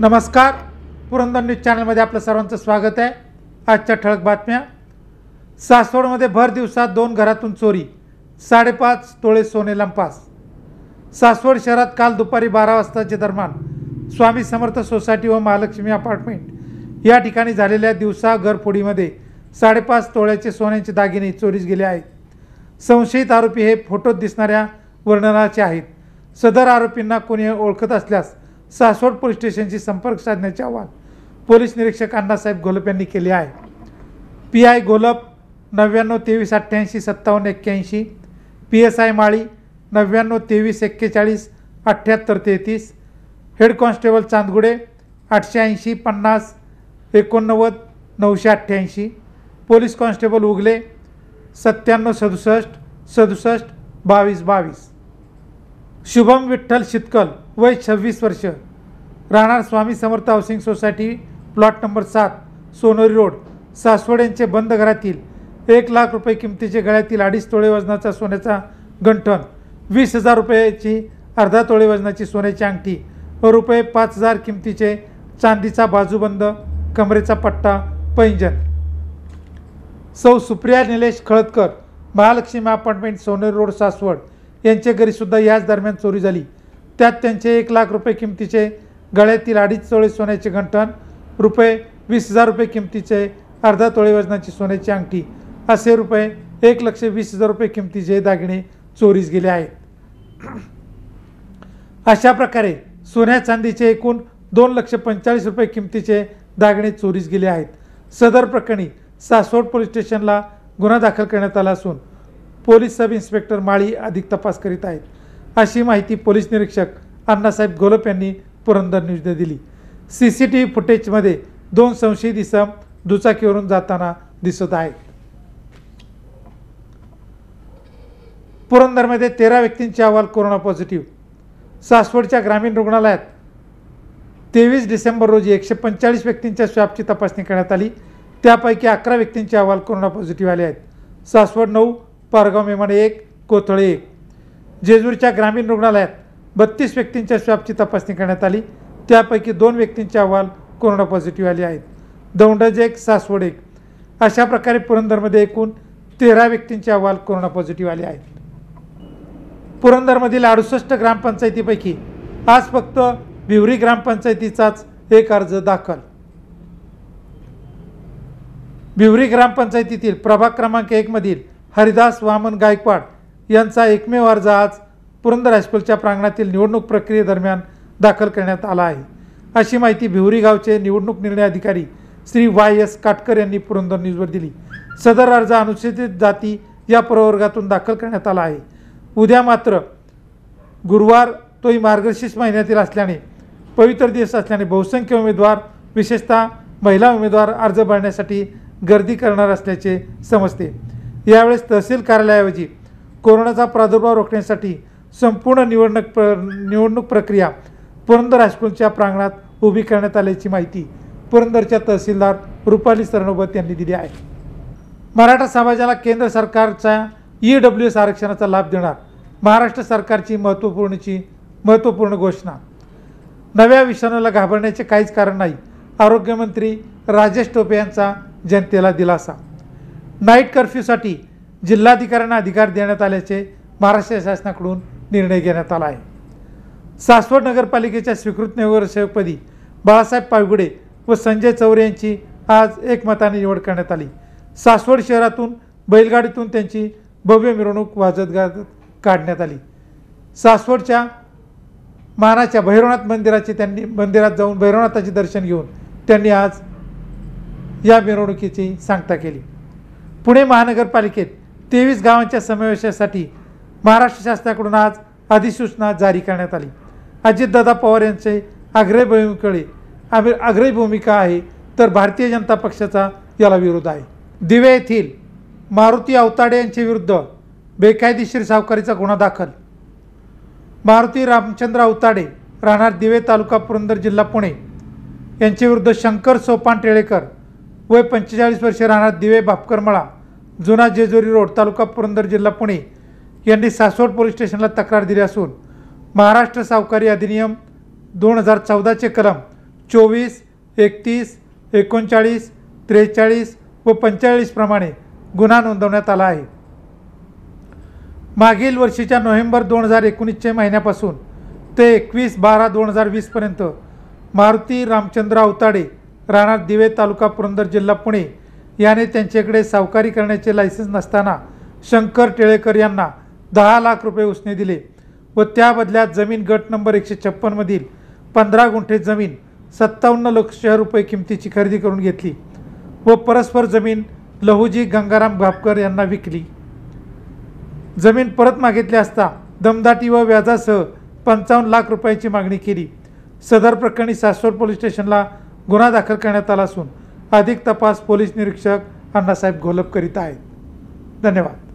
नमस्कार पुरंदर न्यूज चॅनलमध्ये आपलं सर्वांचं स्वागत आहे आजच्या ठळक बातम्या सासवडमध्ये भर दिवसात दोन घरातून चोरी साडेपाच तोळे सोने लंपास सासवड शहरात काल दुपारी बारा वाजताच्या दरम्यान स्वामी समर्थ सोसायटी व महालक्ष्मी अपार्टमेंट या ठिकाणी झालेल्या दिवसा घरफोडीमध्ये साडेपाच तोळ्याचे सोन्याचे दागिने चोरीस गेले आहेत संशयित आरोपी हे फोटोत दिसणाऱ्या वर्णनाचे आहेत सदर आरोपींना कोणी ओळखत असल्यास सासवड पोलीस स्टेशनशी संपर्क साधण्याचे आवाहन पोलीस निरीक्षक अण्णासाहेब गोलप यांनी केले आहे पी आय गोलप नव्याण्णव तेवीस अठ्ठ्याऐंशी सत्तावन्न एक्क्याऐंशी पी एस आय माळी नव्याण्णव तेवीस एक्केचाळीस अठ्ठ्याहत्तर तेहतीस हेड कॉन्स्टेबल चांदगुडे आठशे ऐंशी पन्नास एकोणनव्वद नऊशे अठ्ठ्याऐंशी पोलीस कॉन्स्टेबल उगले सत्त्याण्णव सदुसष्ट सदुसष्ट बावीस बावीस शुभम विठ्ठल शितकल वय छव्वीस वर्ष राहणार Swami Samarth housing society plot number सात सोनोरी रोड सासवड यांचे बंद घरातील एक लाख रुपये किमतीचे गळ्यातील अडीच तोळे वजनाचा सोन्याचा गंठण वीस हजार रुपयाची अर्धा तोळे वजनाची सोन्याची अंगठी व रुपये पाच हजार किमतीचे चांदीचा बाजूबंद कमरेचा पट्टा पैंजन सौ सुप्रिया निलेश खळदकर महालक्ष्मी अपार्टमेंट सोनोरी रोड सासवड यांच्या घरीसुद्धा याच दरम्यान चोरी झाली त्यात त्यांचे एक लाख रुपये किमतीचे गळ्यातील अडीच तोळे सोन्याचे गंठण रुपये वीस हजार रुपये किमतीचे अर्धा तोळे वजनाची सोन्याची अंगठी असे रुपये एक लक्ष वीस हजार रुपये किमतीचे दागिने चोरीस गेले आहेत अशा प्रकारे सोन्या चांदीचे एकूण दोन लक्ष पंचेचाळीस रुपये किमतीचे दागिने चोरीस गेले आहेत सदर प्रकरणी सासवड पोलीस स्टेशनला गुन्हा दाखल करण्यात आला असून पोलीस सब इन्स्पेक्टर माळी अधिक तपास करीत आहेत अशी माहिती पोलीस निरीक्षक अण्णासाहेब गोलप यांनी पुरंदर न्यूजने दिली सी सी टी व्ही फुटेजमध्ये दोन संशयित इसम दुचाकीवरून जाताना दिसत आहे पुरंदरमध्ये तेरा व्यक्तींचे अहवाल कोरोना पॉझिटिव्ह सासवडच्या ग्रामीण रुग्णालयात तेवीस डिसेंबर रोजी एकशे पंचेचाळीस व्यक्तींच्या स्वॅबची तपासणी करण्यात आली त्यापैकी अकरा व्यक्तींचे अहवाल कोरोना पॉझिटिव्ह आले आहेत सासवड नऊ पारगाव विमान एक कोथळे एक जेजूरच्या ग्रामीण रुग्णालयात बत्तीस व्यक्तींच्या स्वॅबची तपासणी करण्यात आली त्यापैकी दोन व्यक्तींचे अहवाल कोरोना पॉझिटिव्ह आले आहेत दौंडज एक सासवड एक अशा प्रकारे पुरंदरमध्ये एकूण तेरा व्यक्तींचे अहवाल कोरोना पॉझिटिव्ह आले आहेत पुरंदरमधील अडुसष्ट ग्रामपंचायतीपैकी आज फक्त भिवरी ग्रामपंचायतीचाच एक अर्ज दाखल भिवरी ग्रामपंचायतीतील प्रभाग क्रमांक एकमधील हरिदास वामन गायकवाड यांचा एकमेव अर्ज आज पुरंदर हायस्कूलच्या प्रांगणातील निवडणूक प्रक्रियेदरम्यान दाखल करण्यात आला आहे अशी माहिती भिवरी गावचे निवडणूक निर्णय अधिकारी श्री वाय एस काटकर यांनी पुरंदर न्यूजवर दिली सदर अर्ज अनुसूचित जाती या प्रवर्गातून दाखल करण्यात आला आहे उद्या मात्र गुरुवार तोही मार्गशीर्ष महिन्यातील असल्याने पवित्र दिवस असल्याने बहुसंख्य उमेदवार विशेषतः महिला उमेदवार अर्ज भरण्यासाठी गर्दी करणार असल्याचे समजते यावेळेस तहसील कार्यालयाऐवजी कोरोनाचा प्रादुर्भाव रोखण्यासाठी संपूर्ण निवडणूक प्र निवडणूक प्रक्रिया पुरंदर हायस्कूलच्या प्रांगणात उभी करण्यात आल्याची माहिती पुरंदरच्या तहसीलदार रुपाली सरणोबत यांनी दिली आहे मराठा समाजाला केंद्र सरकारच्या ई डब्ल्यू एस आरक्षणाचा लाभ देणार महाराष्ट्र सरकारची महत्त्वपूर्णची महत्त्वपूर्ण घोषणा नव्या विषाणूला घाबरण्याचे काहीच कारण नाही आरोग्यमंत्री राजेश टोपे यांचा जनतेला दिलासा नाईट कर्फ्यूसाठी जिल्हाधिकाऱ्यांना अधिकार देण्यात आल्याचे महाराष्ट्र शासनाकडून निर्णय घेण्यात आला आहे सासवड नगरपालिकेच्या स्वीकृत नगरसेवकपदी बाळासाहेब पावगुडे व संजय चौरे यांची आज एकमताने निवड करण्यात आली सासवड शहरातून बैलगाडीतून त्यांची भव्य मिरवणूक वाजत गाजत काढण्यात आली सासवडच्या मानाच्या भैरवनाथ मंदिराचे त्यांनी मंदिरात जाऊन भैरवनाथाचे दर्शन घेऊन त्यांनी आज या मिरवणुकीची सांगता केली पुणे महानगरपालिकेत तेवीस गावांच्या समावेशासाठी महाराष्ट्र शासनाकडून आज अधिसूचना जारी करण्यात आली अजितदादा पवार यांचे आग्रही भूमिकेकडे आम्ही आग्रही भूमिका आहे तर भारतीय जनता पक्षाचा याला विरोध आहे दिवे येथील मारुती अवताडे यांच्या विरुद्ध बेकायदेशीर सावकारीचा गुन्हा दाखल मारुती रामचंद्र अवताडे राहणार दिवे तालुका पुरंदर जिल्हा पुणे यांच्याविरुद्ध शंकर सोपान टेळेकर वय पंचेचाळीस वर्षे राहणार दिवे बापकरमळा जुना जेजुरी रोड तालुका पुरंदर जिल्हा पुणे यांनी सासवड पोलीस स्टेशनला तक्रार दिली असून महाराष्ट्र सावकारी अधिनियम दोन हजार चौदाचे कलम चोवीस एकतीस एकोणचाळीस त्रेचाळीस व पंचेचाळीसप्रमाणे गुन्हा नोंदवण्यात आला आहे मागील वर्षीच्या नोव्हेंबर दोन हजार एकोणीसच्या महिन्यापासून ते एकवीस बारा दोन हजार वीसपर्यंत मारुती रामचंद्र अवताडे राहणार दिवे तालुका पुरंदर जिल्हा पुणे याने त्यांच्याकडे सावकारी करण्याचे लायसन्स नसताना शंकर टिळेकर यांना दहा लाख रुपये उसने दिले व त्या बदल्यात जमीन गट नंबर एकशे छप्पनमधील पंधरा गुंठे जमीन सत्तावन्न लक्ष रुपये किमतीची खरेदी करून घेतली व परस्पर जमीन लहुजी गंगाराम घापकर यांना विकली जमीन परत मागितली असता दमदाटी व व्याजासह पंचावन्न लाख रुपयांची मागणी केली सदर प्रकरणी सासवड पोलीस स्टेशनला गुन्हा दाखल करण्यात आला असून अधिक तपास पोलीस निरीक्षक अण्णासाहेब घोलप करीत आहेत धन्यवाद